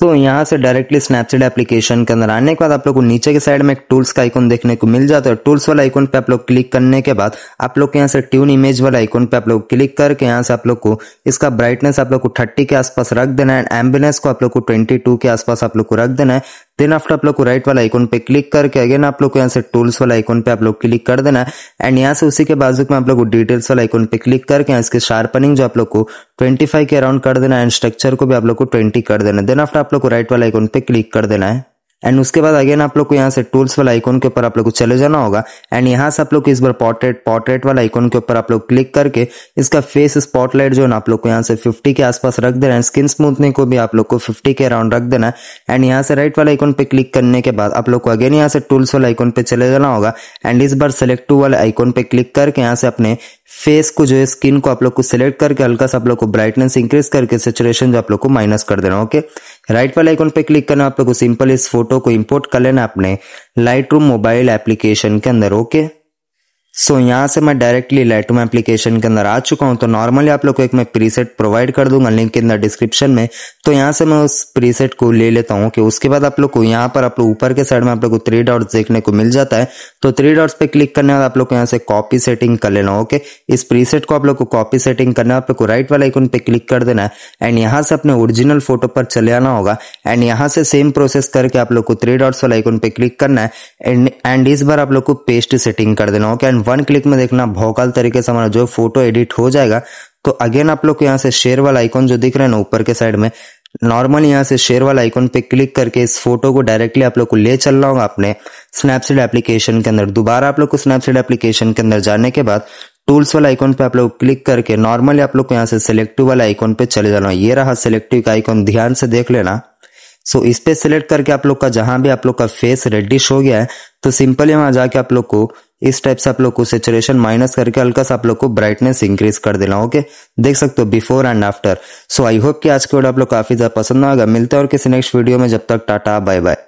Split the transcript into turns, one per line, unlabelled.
तो यहाँ से डायरेक्टली स्नैपचैट एप्लीकेशन के अंदर आने के बाद आप लोग को नीचे के साइड में एक टूल्स का आइकन देखने को मिल जाता है टूल्स वाला आइकन पे आप लोग क्लिक करने के बाद आप लोग यहाँ से ट्यून इमेज वाला आइकन पे आप लोग क्लिक करके यहाँ से आप लोग को इसका ब्राइटनेस आप लोग को थर्टी के आसपास रख देना है एम्बुलेंस को आप लोग को ट्वेंटी के आसपास आप लोग को रख देना है देन आफ्टर आप लोग को राइट वाला आइकॉन पे क्लिक करके अगेन आप लोग को यहाँ से टूल्स वाला आइकॉन पे आप लोग क्लिक कर देना एंड यहाँ से उसी के बाजू में आप लोग को डिटेल्स वाला आइकॉन पे क्लिक करके यहाँ इसके शार्पनिंग जो आप लोग को 25 के अराउंड कर देना एंड स्ट्रक्चर को भी आप लोग को 20 कर देना देन आफ्टर आप लोग को राइट वाला आइकॉन पे क्लिक कर देना है एंड उसके बाद अगेन आप लोग को यहाँ से टूल्स वाला आइकॉन के ऊपर आप लोग को चले जाना होगा एंड यहाँ से आप लोग इस बार पोर्ट्रेट पोर्ट्रेट वाला आइकॉन के ऊपर आप लोग क्लिक करके इसका फेस स्पॉटलाइट जो है आप लोग को यहाँ से 50 के आसपास रख देना है स्किन स्मूथनिंग को भी आप लोग को 50 के अराउंड रख देना है एंड यहाँ से राइट वाला आइकॉन पे क्लिक करने के बाद आप लोग को अगेन यहाँ से टूल्स वाला आइकॉन पे चले जाना होगा एंड इस बार सेलेक्ट टू वाले आइकॉन पे क्लिक करके यहाँ से अपने फेस को जो है स्किन को आप लोग को सिलेक्ट करके हल्का सा आप लोग को ब्राइटनेस इंक्रीज करके सेचुरेशन जो आप लोग को माइनस कर देना ओके राइट वाले आइकॉन पे क्लिक करना आप लोग को सिंपल इस फोटो को इंपोर्ट कर लेना अपने लाइट मोबाइल एप्लीकेशन के अंदर ओके सो so, यहाँ से मैं डायरेक्टली लाइटरूम एप्लीकेशन के अंदर आ चुका हूँ तो नॉर्मली आप लोग को एक मैं प्रीसेट प्रोवाइड कर दूंगा लिंक के अंदर डिस्क्रिप्शन में तो यहाँ से मैं उस प्रीसेट को ले लेता हूँ कि उसके बाद आप लोग को यहाँ पर आप लोग ऊपर के साइड में आप लोग को थ्री डॉट्स देखने को मिल जाता है तो थ्री डॉट्स पे क्लिक करने बाद आप लोग को यहाँ से कॉपी सेटिंग कर लेना ओके इस प्रीसेट को आप लोग को कॉपी सेटिंग करना है आप लोग को राइट वाला आइकन पे क्लिक कर देना है एंड यहाँ से अपने ओरिजिनल फोटो पर चले आना होगा एंड यहाँ से सेम प्रोसेस करके आप लोग को थ्री डॉट्स वाला आइकन पे क्लिक करना है एंड एंड इस बार आप लोग को पेस्ट सेटिंग कर देना ओके एंड वन क्लिक में देखना भोकाल तरीके से हमारा जो फोटो एडिट हो जाएगा तो अगेन आप लोग को यहाँ से शेयर वाला आइकॉन जो दिख रहा है ना ऊपर के साइड में नॉर्मल यहाँ से शेयर वाला आइकॉन पे क्लिक करके इस फोटो को डायरेक्टली आप लोग को ले चल रहा हूँ अपने स्नैपसीड एप्लीकेशन के अंदर दोबारा आप लोग को स्नैपसीड एप्लीकेशन के अंदर जाने के बाद टूल्स वाला आइकॉन पे आप लोग क्लिक करके नॉर्मली आप लोग को यहाँ से सिलेक्टिव वाला आइकॉन पे चले जाना ये रहा सिलेक्टिव का आइकॉन ध्यान से देख लेना सो इस पे सिलेक्ट करके आप लोग का जहां भी आप लोग का फेस रेडिश हो गया है तो सिंपली वहां जाके आप लोग को इस टाइप से आप लोग को सेचुरेशन माइनस करके हल्का सा आप लोग को ब्राइटनेस इंक्रीज कर देना ओके देख सकते हो before and after so I hope कि आज के वीडियो आप लोग काफी ज्यादा पसंद आएगा मिलते हैं और किसी नेक्स्ट वीडियो में जब तक टाटा बाय बाय